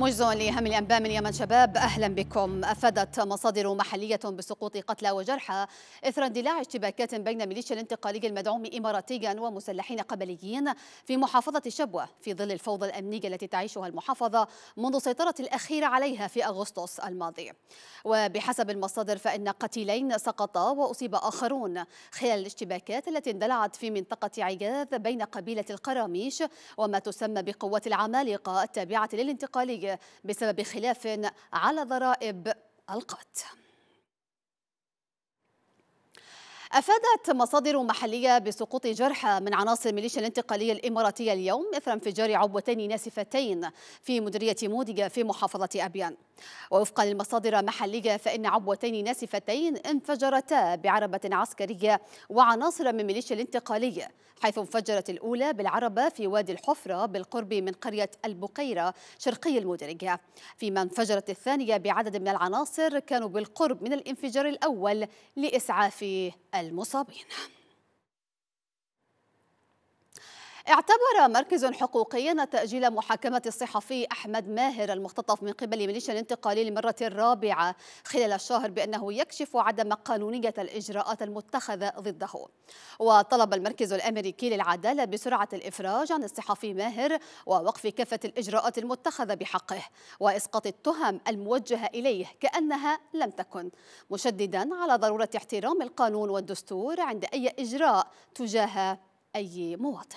مجزء لأهم الأنباء من يمن شباب أهلا بكم أفادت مصادر محلية بسقوط قتلى وجرحى إثر اندلاع اشتباكات بين ميليشيا الانتقالي المدعوم إماراتيا ومسلحين قبليين في محافظة شبوة في ظل الفوضى الأمنية التي تعيشها المحافظة منذ سيطرة الأخيرة عليها في أغسطس الماضي وبحسب المصادر فإن قتيلين سقطا وأصيب آخرون خلال الاشتباكات التي اندلعت في منطقة عياذ بين قبيلة القراميش وما تسمى بقوات العمالقة التابعة للانتقالي بسبب خلاف على ضرائب القات أفادت مصادر محلية بسقوط جرحى من عناصر ميليشيا الانتقالية الإماراتية اليوم إثر انفجار عبوتين ناسفتين في مديرية موديجا في محافظة أبيان ووفقا للمصادر محلية فإن عبوتين ناسفتين انفجرتا بعربة عسكرية وعناصر من ميليشيا الانتقالية حيث انفجرت الأولى بالعربة في وادي الحفرة بالقرب من قرية البقيرة شرقي المدرجة فيما انفجرت الثانية بعدد من العناصر كانوا بالقرب من الانفجار الأول لإسعاف المصابين اعتبر مركز حقوقي أن تأجيل محاكمة الصحفي أحمد ماهر المختطف من قبل ميليشيا الانتقالي للمرة الرابعة خلال الشهر بأنه يكشف عدم قانونية الإجراءات المتخذة ضده وطلب المركز الأمريكي للعدالة بسرعة الإفراج عن الصحفي ماهر ووقف كافة الإجراءات المتخذة بحقه وإسقاط التهم الموجهة إليه كأنها لم تكن مشددا على ضرورة احترام القانون والدستور عند أي إجراء تجاه أي مواطن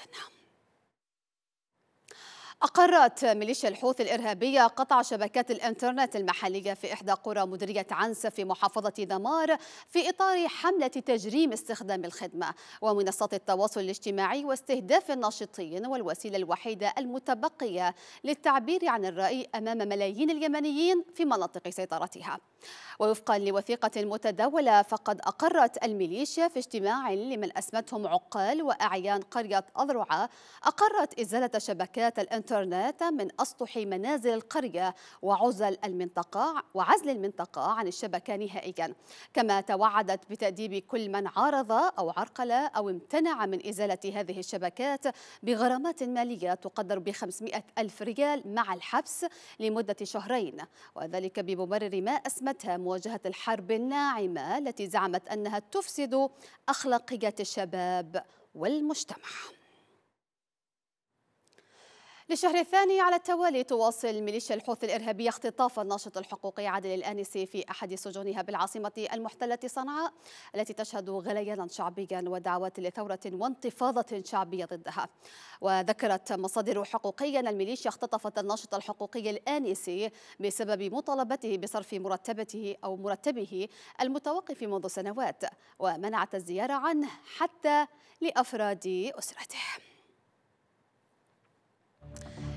أقرت ميليشيا الحوثي الإرهابية قطع شبكات الإنترنت المحلية في إحدى قرى مديرية عنس في محافظة دمار في إطار حملة تجريم استخدام الخدمة ومنصات التواصل الاجتماعي واستهداف الناشطين والوسيلة الوحيدة المتبقية للتعبير عن الرأي أمام ملايين اليمنيين في مناطق سيطرتها ووفقا لوثيقة متداولة فقد أقرت الميليشيا في اجتماع لمن أسمتهم عقال وأعيان قرية أذرعة أقرت إزالة شبكات الإنترنت الإنترنت من أسطح منازل القرية وعزل المنطقة وعزل المنطقة عن الشبكة نهائيا كما توعدت بتأديب كل من عارض أو عرقل أو امتنع من إزالة هذه الشبكات بغرامات مالية تقدر ب 500 ألف ريال مع الحبس لمدة شهرين وذلك بمبرر ما أسمتها مواجهة الحرب الناعمة التي زعمت أنها تفسد أخلاقيات الشباب والمجتمع للشهر الثاني على التوالي تواصل ميليشيا الحوثي الإرهابية اختطاف الناشط الحقوقي عادل الآنسي في أحد سجونها بالعاصمة المحتلة صنعاء التي تشهد غليانا شعبيا ودعوات لثورة وانتفاضة شعبية ضدها وذكرت مصادر حقوقية أن الميليشيا اختطفت الناشط الحقوقي الآنسي بسبب مطالبته بصرف مرتبته أو مرتبه المتوقف منذ سنوات ومنعت الزيارة عنه حتى لأفراد أسرته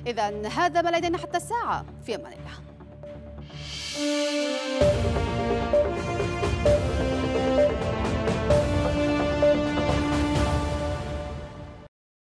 إذا هذا ما لدينا حتى الساعة في أمان الله